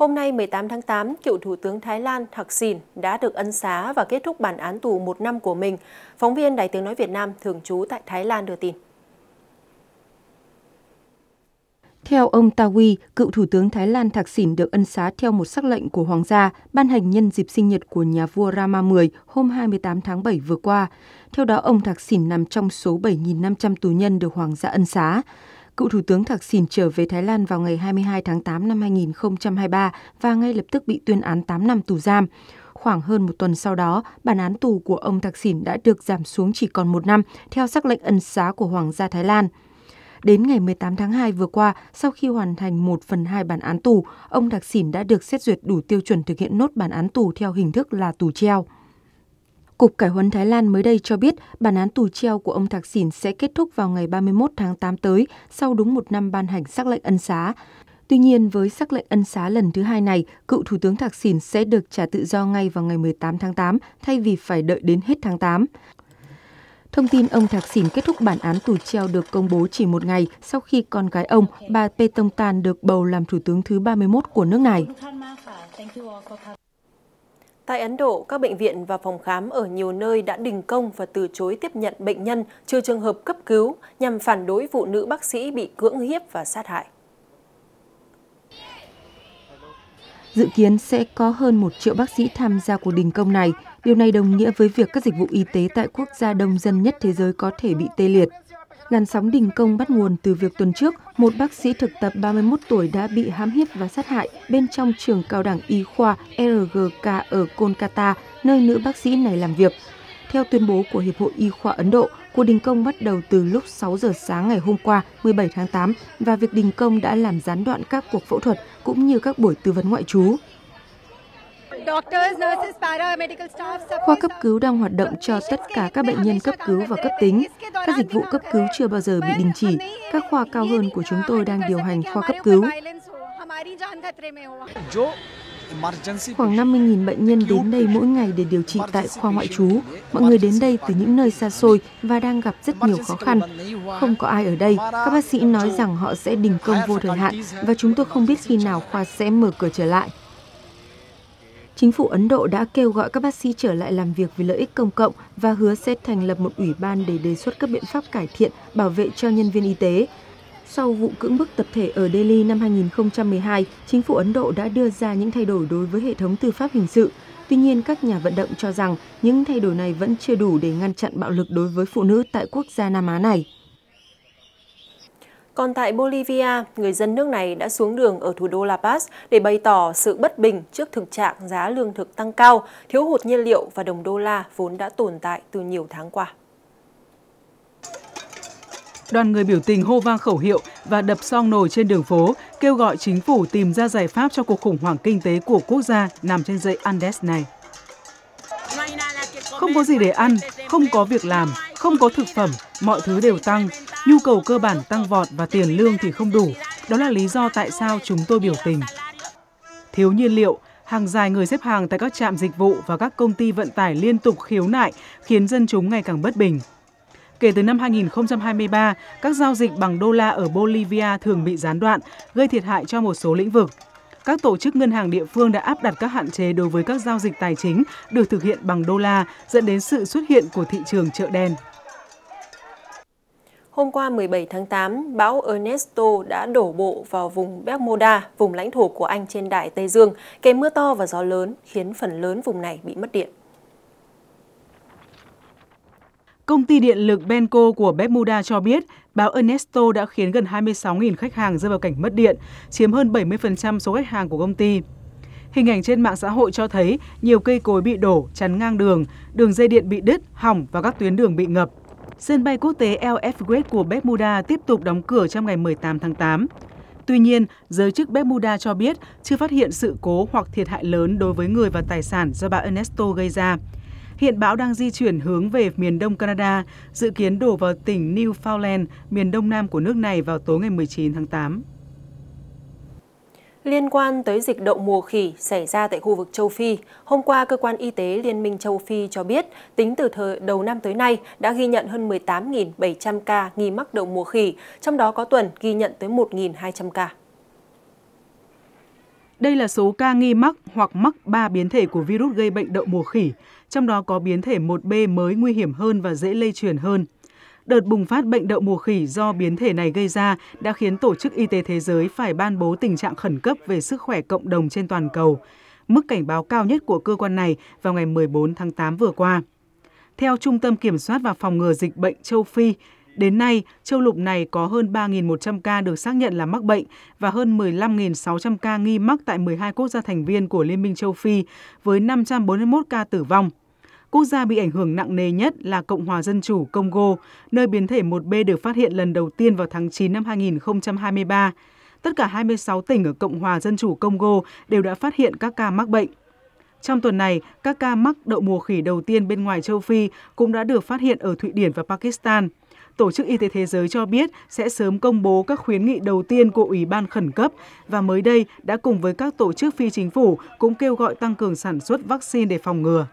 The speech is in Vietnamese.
Hôm nay 18 tháng 8, cựu Thủ tướng Thái Lan Thạc Sìn đã được ân xá và kết thúc bản án tù một năm của mình. Phóng viên Đài tiếng nói Việt Nam thường trú tại Thái Lan đưa tin. Theo ông Tawi, cựu Thủ tướng Thái Lan Thạc Sìn được ân xá theo một sắc lệnh của Hoàng gia ban hành nhân dịp sinh nhật của nhà vua Rama X hôm 28 tháng 7 vừa qua. Theo đó, ông Thạc Sìn nằm trong số 7.500 tù nhân được Hoàng gia ân xá. Cựu Thủ tướng Thạc Sìn trở về Thái Lan vào ngày 22 tháng 8 năm 2023 và ngay lập tức bị tuyên án 8 năm tù giam. Khoảng hơn một tuần sau đó, bản án tù của ông Thạc Sìn đã được giảm xuống chỉ còn một năm theo sắc lệnh ân xá của Hoàng gia Thái Lan. Đến ngày 18 tháng 2 vừa qua, sau khi hoàn thành 1 phần 2 bản án tù, ông Thạc Sìn đã được xét duyệt đủ tiêu chuẩn thực hiện nốt bản án tù theo hình thức là tù treo. Cục Cải huấn Thái Lan mới đây cho biết bản án tù treo của ông Thạc Sỉn sẽ kết thúc vào ngày 31 tháng 8 tới, sau đúng một năm ban hành sắc lệnh ân xá. Tuy nhiên, với sắc lệnh ân xá lần thứ hai này, cựu Thủ tướng Thạc Sỉn sẽ được trả tự do ngay vào ngày 18 tháng 8, thay vì phải đợi đến hết tháng 8. Thông tin ông Thạc Sỉn kết thúc bản án tù treo được công bố chỉ một ngày sau khi con gái ông, bà Petong Tan, được bầu làm Thủ tướng thứ 31 của nước này. Tại Ấn Độ, các bệnh viện và phòng khám ở nhiều nơi đã đình công và từ chối tiếp nhận bệnh nhân trừ trường hợp cấp cứu nhằm phản đối vụ nữ bác sĩ bị cưỡng hiếp và sát hại. Dự kiến sẽ có hơn 1 triệu bác sĩ tham gia cuộc đình công này. Điều này đồng nghĩa với việc các dịch vụ y tế tại quốc gia đông dân nhất thế giới có thể bị tê liệt. Làn sóng đình công bắt nguồn từ việc tuần trước, một bác sĩ thực tập 31 tuổi đã bị hãm hiếp và sát hại bên trong trường cao đẳng y khoa RGK ở Kolkata, nơi nữ bác sĩ này làm việc. Theo tuyên bố của Hiệp hội Y khoa Ấn Độ, cuộc đình công bắt đầu từ lúc 6 giờ sáng ngày hôm qua, 17 tháng 8 và việc đình công đã làm gián đoạn các cuộc phẫu thuật cũng như các buổi tư vấn ngoại trú. Khoa cấp cứu đang hoạt động cho tất cả các bệnh nhân cấp cứu và cấp tính. Các dịch vụ cấp cứu chưa bao giờ bị đình chỉ. Các khoa cao hơn của chúng tôi đang điều hành khoa cấp cứu. Khoảng 50.000 bệnh nhân đến đây mỗi ngày để điều trị tại khoa ngoại trú. Mọi người đến đây từ những nơi xa xôi và đang gặp rất nhiều khó khăn. Không có ai ở đây. Các bác sĩ nói rằng họ sẽ đình công vô thời hạn và chúng tôi không biết khi nào khoa sẽ mở cửa trở lại chính phủ Ấn Độ đã kêu gọi các bác sĩ trở lại làm việc vì lợi ích công cộng và hứa sẽ thành lập một ủy ban để đề xuất các biện pháp cải thiện, bảo vệ cho nhân viên y tế. Sau vụ cưỡng bức tập thể ở Delhi năm 2012, chính phủ Ấn Độ đã đưa ra những thay đổi đối với hệ thống tư pháp hình sự. Tuy nhiên, các nhà vận động cho rằng những thay đổi này vẫn chưa đủ để ngăn chặn bạo lực đối với phụ nữ tại quốc gia Nam Á này. Còn tại Bolivia, người dân nước này đã xuống đường ở thủ đô La Paz để bày tỏ sự bất bình trước thực trạng giá lương thực tăng cao, thiếu hụt nhiên liệu và đồng đô la vốn đã tồn tại từ nhiều tháng qua. Đoàn người biểu tình hô vang khẩu hiệu và đập song nồi trên đường phố, kêu gọi chính phủ tìm ra giải pháp cho cuộc khủng hoảng kinh tế của quốc gia nằm trên dãy Andes này. Không có gì để ăn, không có việc làm, không có thực phẩm, mọi thứ đều tăng, Nhu cầu cơ bản tăng vọt và tiền lương thì không đủ. Đó là lý do tại sao chúng tôi biểu tình. Thiếu nhiên liệu, hàng dài người xếp hàng tại các trạm dịch vụ và các công ty vận tải liên tục khiếu nại khiến dân chúng ngày càng bất bình. Kể từ năm 2023, các giao dịch bằng đô la ở Bolivia thường bị gián đoạn, gây thiệt hại cho một số lĩnh vực. Các tổ chức ngân hàng địa phương đã áp đặt các hạn chế đối với các giao dịch tài chính được thực hiện bằng đô la, dẫn đến sự xuất hiện của thị trường chợ đen. Hôm qua 17 tháng 8, bão Ernesto đã đổ bộ vào vùng Bermuda, vùng lãnh thổ của Anh trên Đại Tây Dương, kèm mưa to và gió lớn, khiến phần lớn vùng này bị mất điện. Công ty điện lực Benco của Bermuda cho biết bão Ernesto đã khiến gần 26.000 khách hàng rơi vào cảnh mất điện, chiếm hơn 70% số khách hàng của công ty. Hình ảnh trên mạng xã hội cho thấy nhiều cây cối bị đổ, chắn ngang đường, đường dây điện bị đứt, hỏng và các tuyến đường bị ngập. Sân bay quốc tế El Efret của Bermuda tiếp tục đóng cửa trong ngày 18 tháng 8. Tuy nhiên, giới chức Bermuda cho biết chưa phát hiện sự cố hoặc thiệt hại lớn đối với người và tài sản do bão Ernesto gây ra. Hiện bão đang di chuyển hướng về miền đông Canada, dự kiến đổ vào tỉnh Newfoundland, miền đông nam của nước này vào tối ngày 19 tháng 8. Liên quan tới dịch đậu mùa khỉ xảy ra tại khu vực châu Phi, hôm qua cơ quan y tế Liên minh châu Phi cho biết, tính từ thời đầu năm tới nay đã ghi nhận hơn 18.700 ca nghi mắc đậu mùa khỉ, trong đó có tuần ghi nhận tới 1.200 ca. Đây là số ca nghi mắc hoặc mắc 3 biến thể của virus gây bệnh đậu mùa khỉ, trong đó có biến thể 1B mới nguy hiểm hơn và dễ lây truyền hơn. Đợt bùng phát bệnh đậu mùa khỉ do biến thể này gây ra đã khiến Tổ chức Y tế Thế giới phải ban bố tình trạng khẩn cấp về sức khỏe cộng đồng trên toàn cầu, mức cảnh báo cao nhất của cơ quan này vào ngày 14 tháng 8 vừa qua. Theo Trung tâm Kiểm soát và Phòng ngừa Dịch bệnh châu Phi, Đến nay, châu lục này có hơn 3.100 ca được xác nhận là mắc bệnh và hơn 15.600 ca nghi mắc tại 12 quốc gia thành viên của Liên minh châu Phi, với 541 ca tử vong. Quốc gia bị ảnh hưởng nặng nề nhất là Cộng hòa Dân chủ Congo, nơi biến thể 1B được phát hiện lần đầu tiên vào tháng 9 năm 2023. Tất cả 26 tỉnh ở Cộng hòa Dân chủ Congo đều đã phát hiện các ca mắc bệnh. Trong tuần này, các ca mắc đậu mùa khỉ đầu tiên bên ngoài châu Phi cũng đã được phát hiện ở Thụy Điển và Pakistan. Tổ chức Y tế Thế giới cho biết sẽ sớm công bố các khuyến nghị đầu tiên của Ủy ban khẩn cấp và mới đây đã cùng với các tổ chức phi chính phủ cũng kêu gọi tăng cường sản xuất vaccine để phòng ngừa.